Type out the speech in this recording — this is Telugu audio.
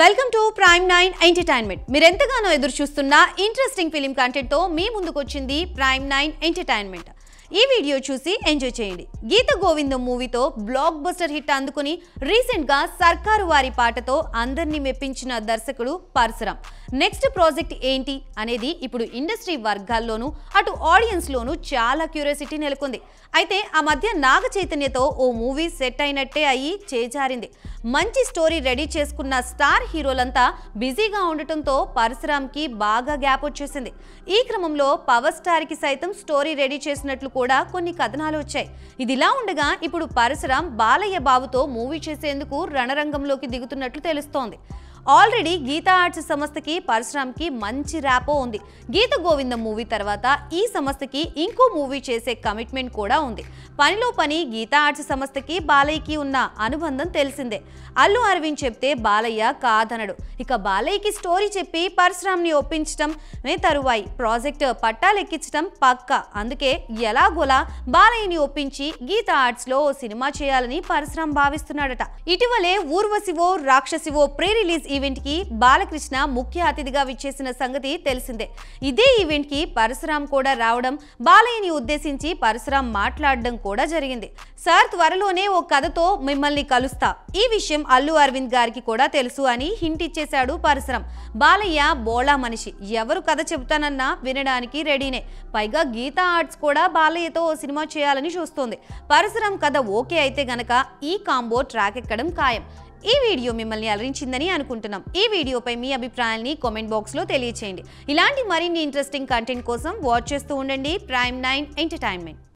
welcome to Prime Nine Entertainment మీరు ఎంతగానో ఎదురు చూస్తున్న ఇంట్రెస్టింగ్ ఫిలిం కంటెంట్తో మీ ముందుకొచ్చింది ప్రైమ్ నైన్ ఎంటర్టైన్మెంట్ ఈ వీడియో చూసి ఎంజాయ్ చేయండి గీత గోవిందం మూవీతో బ్లాక్ బస్టర్ హిట్ అందుకుని రీసెంట్గా సర్కారు వారి పాటతో అందరినీ మెప్పించిన దర్శకుడు పరశురామ్ నెక్స్ట్ ప్రాజెక్ట్ ఏంటి అనేది ఇప్పుడు ఇండస్ట్రీ వర్గాల్లోనూ అటు ఆడియన్స్లోనూ చాలా క్యూరియాసిటీ నెలకొంది అయితే ఆ మధ్య నాగ చైతన్యతో ఓ మూవీ సెట్ అయినట్టే అయ్యి చేజారింది మంచి స్టోరీ రెడీ చేసుకున్న స్టార్ హీరోలంతా బిజీగా ఉండటంతో పరశురామ్కి బాగా గ్యాప్ వచ్చేసింది ఈ క్రమంలో పవర్ స్టార్కి సైతం స్టోరీ రెడీ చేసినట్లు కూడా కొన్ని కథనాలు వచ్చాయి ఇదిలా ఉండగా ఇప్పుడు పరశురామ్ బాలయ్య బాబుతో మూవీ చేసేందుకు రణరంగంలోకి దిగుతున్నట్లు తెలుస్తోంది ఆల్రెడీ గీతా ఆర్ట్స్ సంస్థకి పరశురామ్కి మంచి ర్యాపో ఉంది గీత గోవిందం మూవీ తర్వాత ఈ సంస్థకి ఇంకో మూవీ చేసే కమిట్మెంట్ కూడా ఉంది పనిలో పని గీతా ఆర్ట్స్ సంస్థకి బాలయ్యకి ఉన్న అనుబంధం తెలిసిందే అల్లు అరవింద్ చెప్తే బాలయ్య కాదనడు ఇక బాలయ్యకి స్టోరీ చెప్పి పరశురామ్ని ఒప్పించటమే తరువాయి ప్రాజెక్ట్ పట్టాలెక్కించటం పక్క అందుకే ఎలాగోలా బాలయ్యని ఒప్పించి గీతా ఆర్ట్స్లో ఓ సినిమా చేయాలని పరశురామ్ భావిస్తున్నాడట ఇటీవలే ఊర్వశివో రాక్షసివో ప్రీ రిలీజ్ ఈవెంట్కి బాలకృష్ణ ముఖ్య అతిథిగా విచ్చేసిన సంగతి తెలిసిందే ఇదే ఈవెంట్కి పరశురామ్ కూడా రావడం బాలయ్యని ఉద్దేశించి పరశురామ్ మాట్లాడడం కూడా కూడా జరిగింది సార్ త్వరలోనే ఓ కథతో మిమ్మల్ని కలుస్తా ఈ విషయం అల్లు అరవింద్ గారికి కూడా తెలుసు అని హింట్ ఇచ్చేశాడు పరశురం బాలయ్య బోళా మనిషి ఎవరు కథ చెబుతానన్నా వినడానికి రెడీనే పైగా గీతా ఆర్ట్స్ కూడా బాలయ్యతో ఓ సినిమా చేయాలని చూస్తోంది పరశురం కథ ఓకే అయితే గనక ఈ కాంబో ట్రాక్ ఎక్కడం ఖాయం ఈ వీడియో మిమ్మల్ని అలరించిందని అనుకుంటున్నాం ఈ వీడియోపై మీ అభిప్రాయాన్ని కామెంట్ బాక్స్లో తెలియచేయండి ఇలాంటి మరిన్ని ఇంట్రెస్టింగ్ కంటెంట్ కోసం వాచ్ చేస్తూ ఉండండి ప్రైమ్ నైన్ ఎంటర్టైన్మెంట్